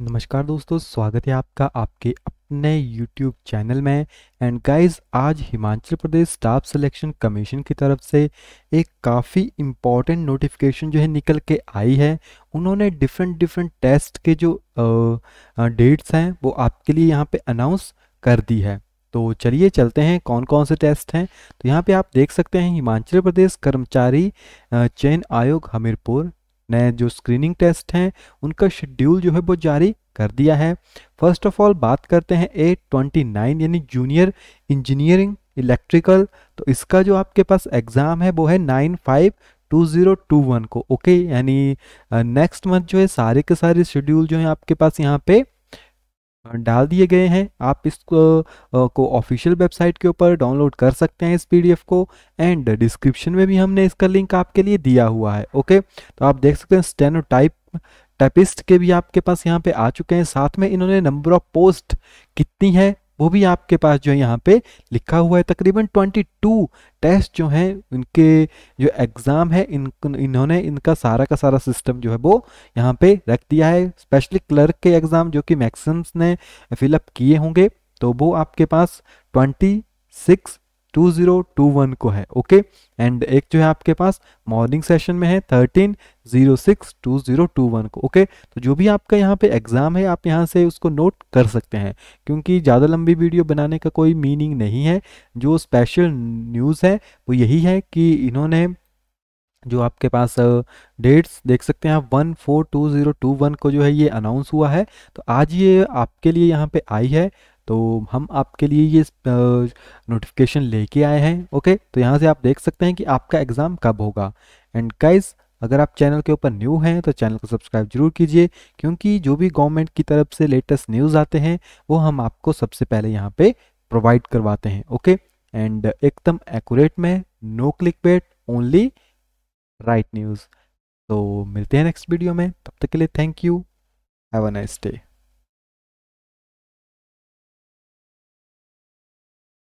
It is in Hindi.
नमस्कार दोस्तों स्वागत है आपका आपके अपने YouTube चैनल में एंड गाइस आज Himachal Pradesh staff selection commission की तरफ से एक काफ़ी इम्पॉर्टेंट नोटिफिकेशन जो है निकल के आई है उन्होंने डिफरेंट डिफरेंट टेस्ट के जो डेट्स हैं वो आपके लिए यहाँ पे अनाउंस कर दी है तो चलिए चलते हैं कौन कौन से टेस्ट हैं तो यहाँ पे आप देख सकते हैं हिमाचल प्रदेश कर्मचारी चयन आयोग हमीरपुर ने जो स्क्रीनिंग टेस्ट हैं उनका शेड्यूल जो है वो जारी कर दिया है फर्स्ट ऑफ ऑल बात करते हैं ए ट्वेंटी नाइन यानी जूनियर इंजीनियरिंग इलेक्ट्रिकल तो इसका जो आपके पास एग्ज़ाम है वो है nine five two zero two one को ओके यानी नेक्स्ट मंथ जो है सारे के सारे शेड्यूल जो है आपके पास यहाँ पे डाल दिए गए हैं आप इसको को ऑफिशियल वेबसाइट के ऊपर डाउनलोड कर सकते हैं इस पीडीएफ को एंड डिस्क्रिप्शन में भी हमने इसका लिंक आपके लिए दिया हुआ है ओके तो आप देख सकते हैं स्टेनो टाइप टाइपिस्ट के भी आपके पास यहाँ पे आ चुके हैं साथ में इन्होंने नंबर ऑफ पोस्ट कितनी है वो भी आपके पास जो है यहाँ पे लिखा हुआ है तकरीबन 22 टेस्ट जो हैं उनके जो एग्ज़ाम है इन इन्होंने इनका सारा का सारा सिस्टम जो है वो यहाँ पे रख दिया है स्पेशली क्लर्क के एग्ज़ाम जो कि मैक्सिम्स ने फिलअप किए होंगे तो वो आपके पास 26 टू जीरो टू वन को है ओके एंड एक जो है आपके पास मॉर्निंग सेशन में है thirteen zero six two zero two one को ओके तो जो भी आपका यहाँ पे एग्ज़ाम है आप यहाँ से उसको नोट कर सकते हैं क्योंकि ज़्यादा लंबी वीडियो बनाने का कोई मीनिंग नहीं है जो स्पेशल न्यूज़ है वो यही है कि इन्होंने जो आपके पास डेट्स देख सकते हैं आप one four two zero two one को जो है ये अनाउंस हुआ है तो आज ये आपके लिए यहाँ पे आई है तो हम आपके लिए ये नोटिफिकेशन लेके आए हैं ओके तो यहाँ से आप देख सकते हैं कि आपका एग्ज़ाम कब होगा एंड गाइस अगर आप चैनल के ऊपर न्यू हैं तो चैनल को सब्सक्राइब जरूर कीजिए क्योंकि जो भी गवर्नमेंट की तरफ से लेटेस्ट न्यूज़ आते हैं वो हम आपको सबसे पहले यहाँ पे प्रोवाइड करवाते हैं ओके एंड एकदम एक्यूरेट में no click bait only right news तो मिलते हैं नेक्स्ट वीडियो में तब तक के लिए thank you have a nice day